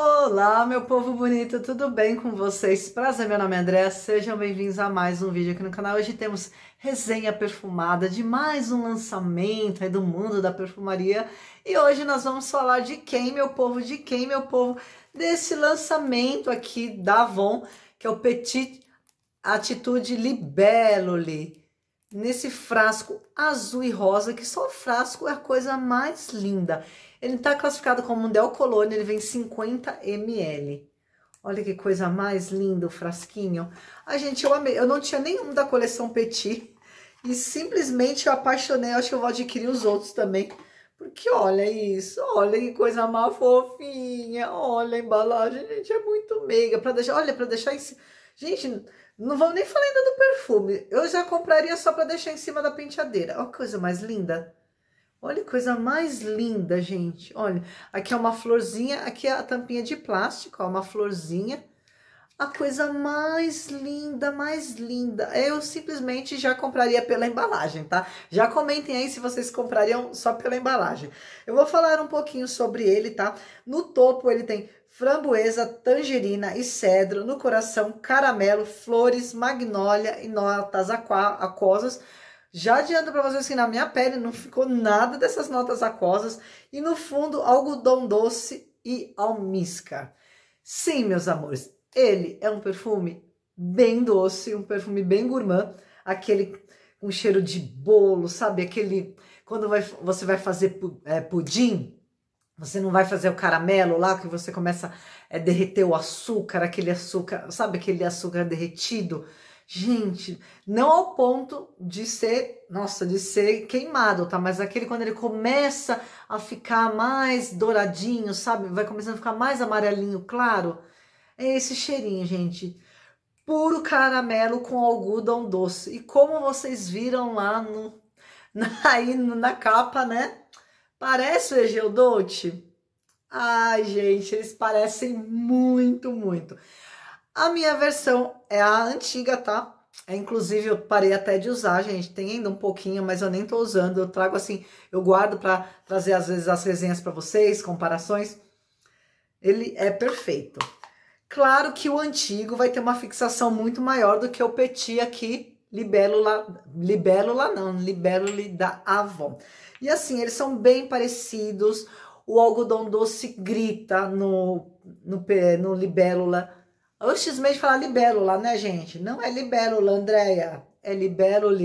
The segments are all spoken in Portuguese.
Olá, meu povo bonito, tudo bem com vocês? Prazer, meu nome é André, sejam bem-vindos a mais um vídeo aqui no canal. Hoje temos resenha perfumada de mais um lançamento aí do mundo da perfumaria. E hoje nós vamos falar de quem, meu povo, de quem, meu povo, desse lançamento aqui da Avon, que é o Petit Atitude Libellule nesse frasco azul e rosa, que só o frasco é a coisa mais linda. Ele está classificado como um Del Colônia, ele vem 50 ml. Olha que coisa mais linda o frasquinho. A gente, eu amei. Eu não tinha nenhum da coleção Petit. E simplesmente eu apaixonei. acho que eu vou adquirir os outros também. Porque olha isso, olha que coisa mais fofinha. Olha a embalagem, gente, é muito meiga. Pra deixar, olha, para deixar isso Gente, não vou nem falar ainda do perfume. Eu já compraria só para deixar em cima da penteadeira. Olha que coisa mais linda. Olha que coisa mais linda, gente. Olha, aqui é uma florzinha, aqui é a tampinha de plástico, ó, uma florzinha. A coisa mais linda, mais linda. Eu simplesmente já compraria pela embalagem, tá? Já comentem aí se vocês comprariam só pela embalagem. Eu vou falar um pouquinho sobre ele, tá? No topo ele tem framboesa, tangerina e cedro, no coração, caramelo, flores, magnólia e notas aquosas. Já adianto para vocês que na minha pele não ficou nada dessas notas aquosas. E no fundo, algodão doce e almíscar. Sim, meus amores, ele é um perfume bem doce, um perfume bem gourmand, aquele com um cheiro de bolo, sabe? Aquele quando vai, você vai fazer é, pudim, você não vai fazer o caramelo lá que você começa a é, derreter o açúcar, aquele açúcar, sabe aquele açúcar derretido? Gente, não ao ponto de ser, nossa, de ser queimado, tá? Mas aquele quando ele começa a ficar mais douradinho, sabe? Vai começando a ficar mais amarelinho, claro. É esse cheirinho, gente. Puro caramelo com algodão doce. E como vocês viram lá no, na, aí na capa, né? Parece o Egeldonte? Ai, gente, eles parecem muito, muito. A minha versão é a antiga, tá? É, inclusive, eu parei até de usar, gente. Tem ainda um pouquinho, mas eu nem tô usando. Eu trago assim, eu guardo para trazer às vezes as resenhas para vocês, comparações. Ele é perfeito. Claro que o antigo vai ter uma fixação muito maior do que o petit aqui, libélula, libélula não, libélula da Avon. E assim, eles são bem parecidos. O algodão doce grita no, no, no libélula. Antes mesmo de falar libélula, né, gente? Não é libélula, Andréia. É libélula,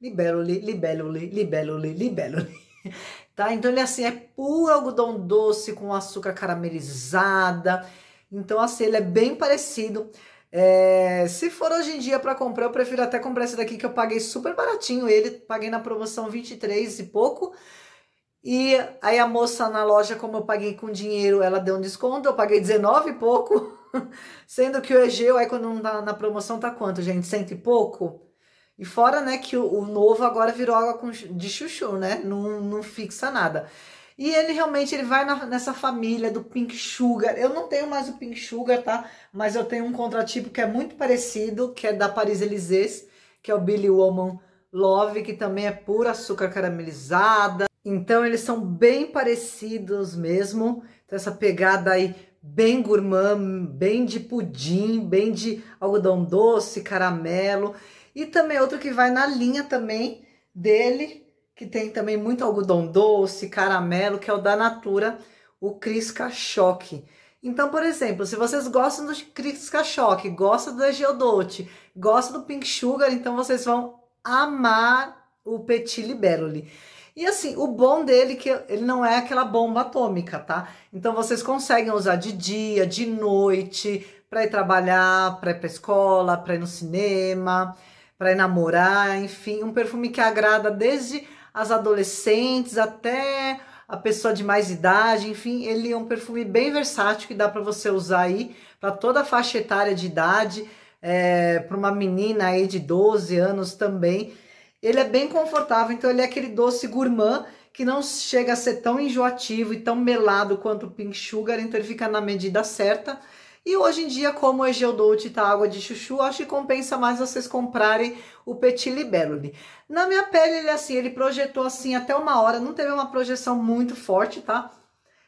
libélula, libélula, libélula, libélula. Tá? Então ele é assim é puro algodão doce com açúcar caramelizada. Então assim, ele é bem parecido. É, se for hoje em dia para comprar, eu prefiro até comprar esse daqui que eu paguei super baratinho. Ele paguei na promoção 23 e pouco. E aí a moça na loja, como eu paguei com dinheiro, ela deu um desconto, eu paguei 19 e pouco. Sendo que o Egeu, aí quando não tá na promoção, tá quanto, gente? Cento e pouco? E fora, né, que o, o novo agora virou água de chuchu, né? Não, não fixa nada. E ele realmente ele vai na, nessa família do Pink Sugar. Eu não tenho mais o Pink Sugar, tá? Mas eu tenho um contratipo que é muito parecido, que é da Paris Elysées, que é o Billy Woman Love, que também é puro açúcar caramelizada. Então eles são bem parecidos mesmo. Então essa pegada aí bem gourmand, bem de pudim, bem de algodão doce, caramelo. E também outro que vai na linha também dele, que tem também muito algodão doce, caramelo, que é o da Natura, o Crisca Choque. Então, por exemplo, se vocês gostam do Crisca Choque, gostam do Geodote, gostam do Pink Sugar, então vocês vão amar o Petit Libellule. E assim, o bom dele é que ele não é aquela bomba atômica, tá? Então vocês conseguem usar de dia, de noite, para ir trabalhar, para ir para escola, para ir no cinema, para ir namorar, enfim, um perfume que agrada desde as adolescentes até a pessoa de mais idade, enfim, ele é um perfume bem versátil que dá para você usar aí para toda a faixa etária de idade, é, para uma menina aí de 12 anos também. Ele é bem confortável, então ele é aquele doce gourmand que não chega a ser tão enjoativo e tão melado quanto o Pink Sugar, então ele fica na medida certa. E hoje em dia, como o Egeodolt tá água de chuchu, acho que compensa mais vocês comprarem o Petit Libellule. Na minha pele, ele é assim, ele projetou assim até uma hora, não teve uma projeção muito forte, tá?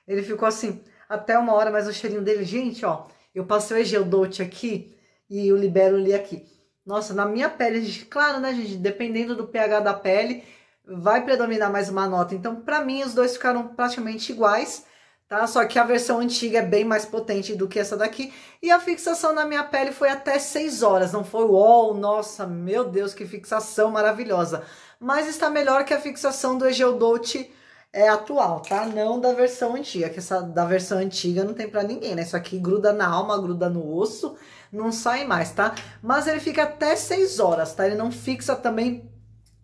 Ele ficou assim até uma hora, mas o cheirinho dele, gente, ó, eu passei o Egeodolt aqui e o Libellule aqui. Nossa, na minha pele, claro, né, gente, dependendo do pH da pele, vai predominar mais uma nota. Então, para mim, os dois ficaram praticamente iguais tá? Só que a versão antiga é bem mais potente do que essa daqui. E a fixação na minha pele foi até 6 horas, não foi uau, nossa, meu Deus, que fixação maravilhosa. Mas está melhor que a fixação do Egeu Dolce é atual, tá? Não da versão antiga, que essa da versão antiga não tem para ninguém, né? Isso aqui gruda na alma, gruda no osso, não sai mais, tá? Mas ele fica até 6 horas, tá? Ele não fixa também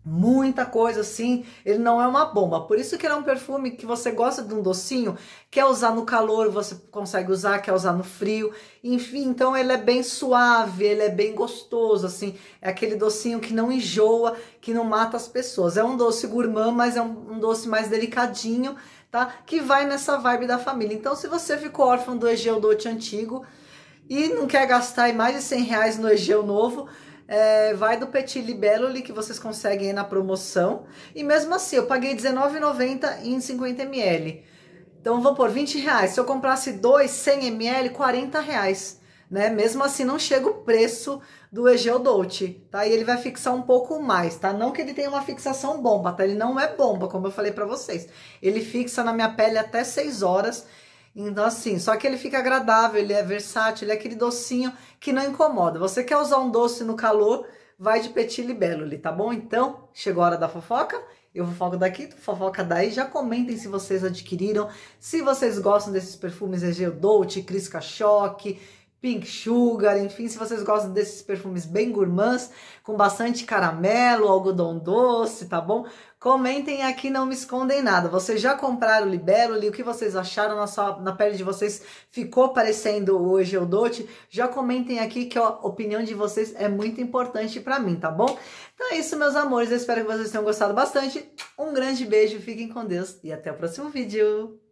Muita coisa assim, ele não é uma bomba. Por isso que ele é um perfume que você gosta de um docinho, quer usar no calor, você consegue usar, quer usar no frio. Enfim, então ele é bem suave, ele é bem gostoso, assim. É aquele docinho que não enjoa, que não mata as pessoas. É um doce gourmand, mas é um, um doce mais delicadinho, tá? Que vai nessa vibe da família. Então, se você ficou órfão do Egeu Dote antigo e não quer gastar mais de 100 reais no Egeu novo é, vai do Petit Libellule, que vocês conseguem aí na promoção. E mesmo assim, eu paguei R$19,90 em 50ml. Então, vou por 20 reais. Se eu comprasse dois 100ml, 40 reais. Né? Mesmo assim, não chega o preço do Egeu Dolce, tá? E ele vai fixar um pouco mais, tá? Não que ele tenha uma fixação bomba, tá? Ele não é bomba, como eu falei para vocês. Ele fixa na minha pele até 6 horas então, assim, só que ele fica agradável, ele é versátil, ele é aquele docinho que não incomoda. Você quer usar um doce no calor, vai de Petit Libelo, tá bom? Então, chegou a hora da fofoca. Eu fofoco daqui, tu fofoca daí. Já comentem se vocês adquiriram, se vocês gostam desses perfumes EG Dolce, Crisca Choque, Pink Sugar, enfim, se vocês gostam desses perfumes bem gourmands, com bastante caramelo, algodão doce, tá bom? Comentem aqui, não me escondem nada. Vocês já compraram o ali? O que vocês acharam na, sua, na pele de vocês? Ficou parecendo hoje o Dote? Já comentem aqui que a opinião de vocês é muito importante para mim, tá bom? Então é isso, meus amores. Eu espero que vocês tenham gostado bastante. Um grande beijo, fiquem com Deus e até o próximo vídeo.